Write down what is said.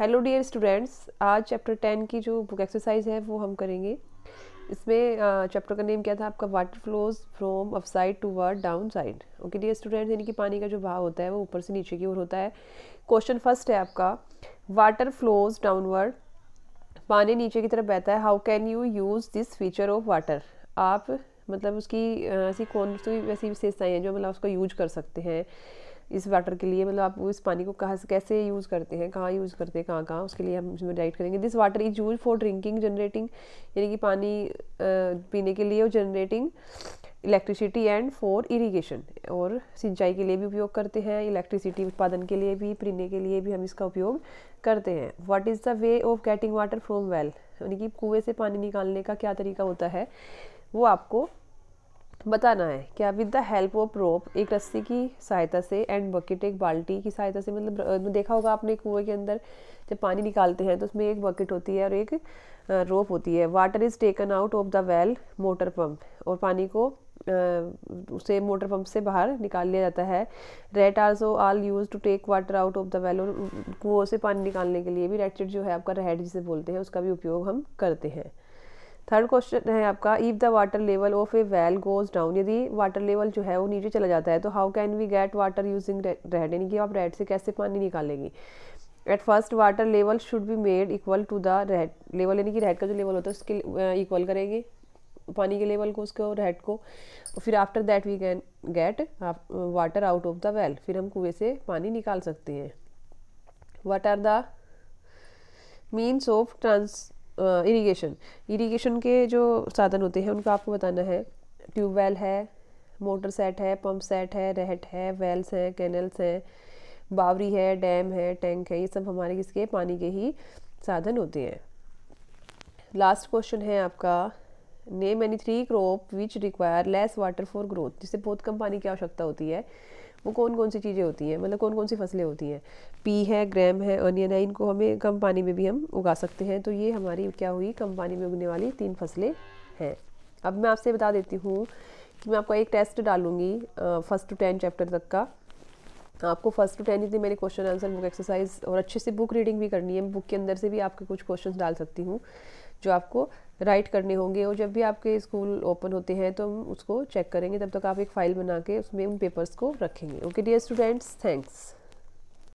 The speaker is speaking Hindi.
हेलो डियर स्टूडेंट्स आज चैप्टर टेन की जो बुक एक्सरसाइज है वो हम करेंगे इसमें चैप्टर का नेम क्या था आपका water flows from upside side towards down side okay dear students यानी कि पानी का जो भाव होता है वो ऊपर से नीचे की ओर होता है क्वेश्चन फर्स्ट है आपका वाटर फ्लोज डाउनवर्ड पानी नीचे की तरफ बहता है how can you use this feature of water आप मतलब उसकी ऐसी कौन सी ऐसी विशेषताएँ हैं जो मतलब उसको यूज कर सकते हैं इस वाटर के लिए मतलब आप इस पानी को कहाँ से कैसे यूज़ करते हैं कहाँ यूज़ करते हैं कहाँ कहाँ उसके लिए हम इसमें डाइट करेंगे this water is use for drinking generating यानी कि पानी पीने के लिए और generating electricity and for irrigation और सिंचाई के लिए भी उपयोग करते हैं इलेक्ट्रिसिटी उत्पादन के लिए भी पीने के लिए भी हम इसका उपयोग करते हैं what is the way of getting water from well यानी कि कुएँ से पानी निकालने का क्या तरीका होता है वो आपको बताना है क्या with the help of rope एक रस्सी की सहायता से एंड बकेट एक बाल्टी की सहायता से मतलब देखा होगा आपने कुएं के अंदर जब पानी निकालते हैं तो उसमें एक बकेट होती है और एक रोप होती है water is taken out of the well motor pump और पानी को उसे मोटर पम्प से बाहर निकाल लिया जाता है rahat also all use to take water out of the well और कुओं से पानी निकालने के लिए भी रेट जो है आपका रेड जिसे बोलते हैं उसका भी उपयोग हम करते हैं थर्ड क्वेश्चन है आपका if the water level of a well goes down यदि वाटर लेवल जो है वो नीचे चला जाता है तो how can we get water using rahat यानी कि आप रेड से कैसे पानी निकालेंगी at first water level should be made equal to the rahat level यानी कि रेड का जो लेवल होता है उसके इक्वल करेंगे पानी के लेवल को उसको रेड को फिर after that we can get water out of the well फिर हम कुएँ से पानी निकाल सकते हैं what are the means of trans irrigation irrigation के जो साधन होते हैं उनका आपको बताना है ट्यूबवेल है मोटर सेट है पंप सेट है रहट है वेल्स हैं कैनल्स हैं बावरी है डैम है टैंक है ये सब हमारे किसके पानी के ही साधन होते हैं लास्ट क्वेश्चन है आपका name any three crop which require less water for growth जिससे बहुत कम पानी की आवश्यकता होती है वो कौन कौन सी चीज़ें होती हैं मतलब कौन कौन सी फसलें होती हैं पी है ग्रैम है अनियन है इनको हमें कम पानी में भी हम उगा सकते हैं तो ये हमारी क्या हुई कम पानी में उगने वाली तीन फसलें हैं अब मैं आपसे बता देती हूँ कि मैं आपको एक टेस्ट डालूंगी फर्स्ट टू टेन चैप्टर तक का आपको फर्स्ट टू टेन जितनी मेरे क्वेश्चन आंसर बुक एक्सरसाइज और अच्छे से बुक रीडिंग भी करनी है बुक के अंदर से भी आपके कुछ क्वेश्चंस डाल सकती हूँ जो आपको राइट करने होंगे और जब भी आपके स्कूल ओपन होते हैं तो हम उसको चेक करेंगे तब तक आप एक फ़ाइल बना के उसमें उन पेपर्स को रखेंगे ओके डियर स्टूडेंट्स थैंक्स